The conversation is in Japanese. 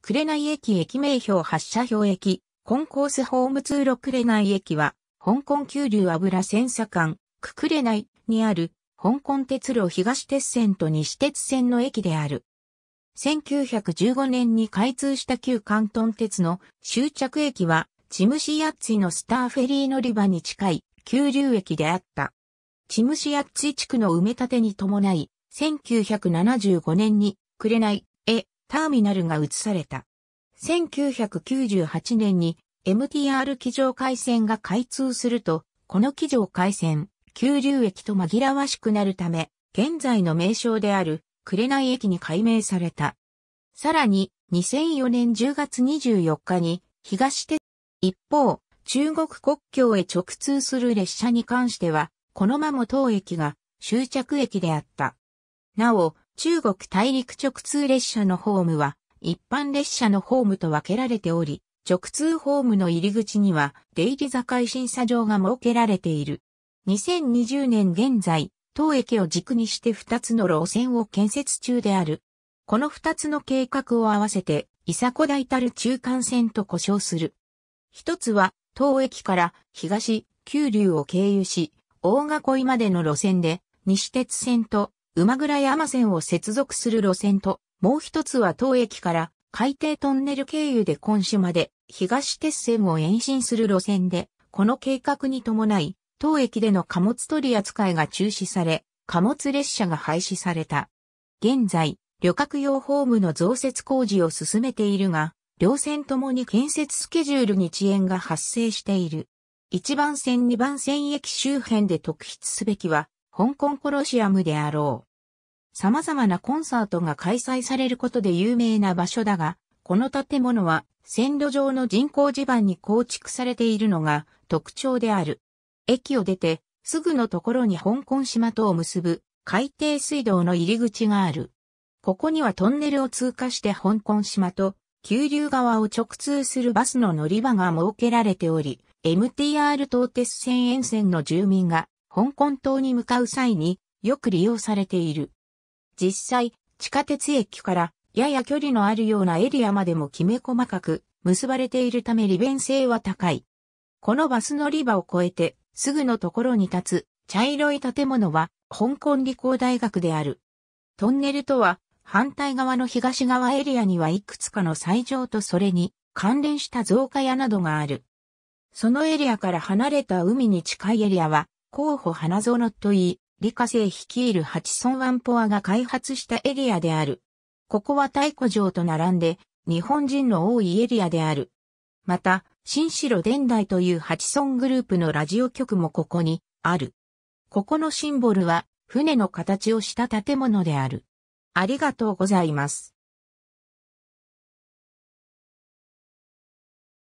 紅駅駅名標発車標駅、コンコースホーム通路紅駅は、香港急流油線左間、ククレナイにある、香港鉄路東鉄線と西鉄線の駅である。1915年に開通した旧関東鉄の終着駅は、チムシヤッツィのスターフェリー乗り場に近い、急流駅であった。チムシヤッツィ地区の埋め立てに伴い、1975年に、クレナイ。ターミナルが移された。1998年に MTR 機場回線が開通すると、この機場回線、急流駅と紛らわしくなるため、現在の名称である、紅駅に改名された。さらに、2004年10月24日に、東鉄、一方、中国国境へ直通する列車に関しては、このまま当駅が終着駅であった。なお、中国大陸直通列車のホームは、一般列車のホームと分けられており、直通ホームの入り口には、出入り境審査場が設けられている。2020年現在、当駅を軸にして2つの路線を建設中である。この2つの計画を合わせて、伊佐古大たる中間線と呼称する。一つは、当駅から東、九龍を経由し、大囲いまでの路線で、西鉄線と馬倉山線を接続する路線と、もう一つは当駅から海底トンネル経由で今週まで東鉄線を延伸する路線で、この計画に伴い、当駅での貨物取り扱いが中止され、貨物列車が廃止された。現在、旅客用ホームの増設工事を進めているが、両線ともに建設スケジュールに遅延が発生している。1番線2番線駅周辺で特筆すべきは、香港コロシアムであろう。様々なコンサートが開催されることで有名な場所だが、この建物は線路上の人工地盤に構築されているのが特徴である。駅を出てすぐのところに香港島とを結ぶ海底水道の入り口がある。ここにはトンネルを通過して香港島と急流側を直通するバスの乗り場が設けられており、MTR 東鉄線沿線の住民が香港島に向かう際によく利用されている。実際、地下鉄駅からやや距離のあるようなエリアまでもきめ細かく結ばれているため利便性は高い。このバス乗り場を越えてすぐのところに立つ茶色い建物は香港理工大学である。トンネルとは反対側の東側エリアにはいくつかの斎場とそれに関連した造花屋などがある。そのエリアから離れた海に近いエリアは候補花園といい、理科生率いるハチソンワンポアが開発したエリアである。ここは太古城と並んで、日本人の多いエリアである。また、新城伝来というハチソングループのラジオ局もここに、ある。ここのシンボルは、船の形をした建物である。ありがとうございます。